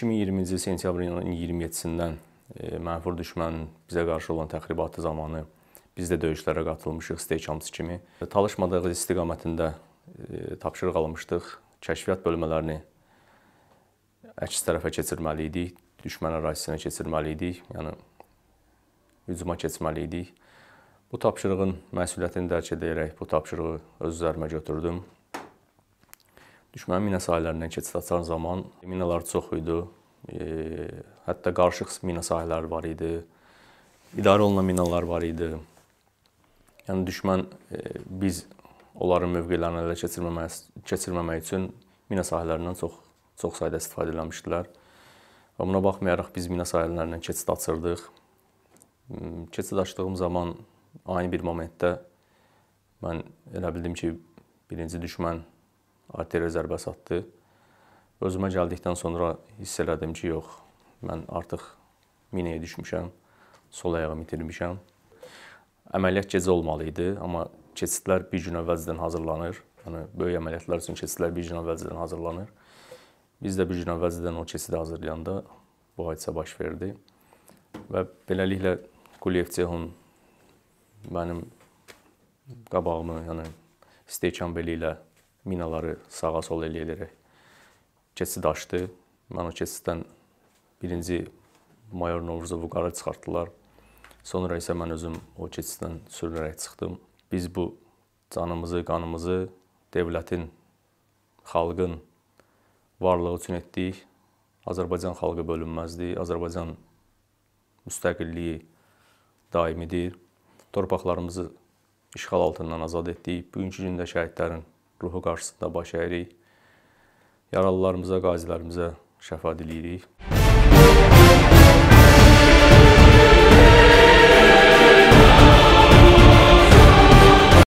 2020-ci il sentyabrın 27-dən mənfur düşmənin bizə qarşı olan təxribatı zamanı biz də döyüşlərə qatılmışıq steykamçı kimi. Talışmadığımız istiqamətində e, tapşırıq almışdıq. Kəşfiyyat bölmələrini əks tərəfə keçirməli idik, düşmən ərazisinə keçirməli idik, yəni hücuma keçməli idik. Bu tapşırığın məsuliyyətini dərk edərək bu tapşırığı öz üzərimə götürdüm. Düşmənin mina sahələrindən keçid açan zaman minalar çox idi. E, hətta qarışıq mina sahələri var idi. İdarə olunan minalar var idi. Yəni düşmən e, biz onların mövqelərini ələ keçirməmək, keçirməmək üçün mina sahələrindən çox çox sayda istifadə etmişdilər. Və buna baxmayaraq biz mina sahələrindən keçid açırdıq. Hmm, keçid açdığım zaman ani bir momentdə mən elə bildim ki, birinci düşmən arteriya zərbəsi atdı. Özümə gəldikdən sonra hiss elədim ki, yox, mən artıq minəyə düşmüşəm, sol ayağımı itirmişəm. Əməliyyat gecə olmalı idi, amma keçidlər bir gün əvvəlcədən hazırlanır. Yəni böyük əməliyyatlar üçün keçidlər bir gün əvvəlcədən hazırlanır. Biz də bir gün əvvəlcədən o keçidi hazırlayanda bu hadisə baş verdi. Və beləliklə Quliyev Cehun mənim qabağımı, yəni steykan beli ilə minaları sağa-sola elə edərək keçid açdı. Mən o keçiddən birinci mayor Novruzovu qara çıxartdılar. Sonra isə mən özüm o keçiddən sürünərək çıxdım. Biz bu canımızı, qanımızı dövlətin, xalqın varlığı üçün etdik. Azərbaycan xalqı bölünməzdir. Azərbaycan müstəqilliyi daimidir. Torpaqlarımızı işğal altından azad etdik. Bugünkü gündə şəhidlərin ruhu qarşısında baş əyirik. Yaralılarımıza, qazilərimizə şəfa diləyirik.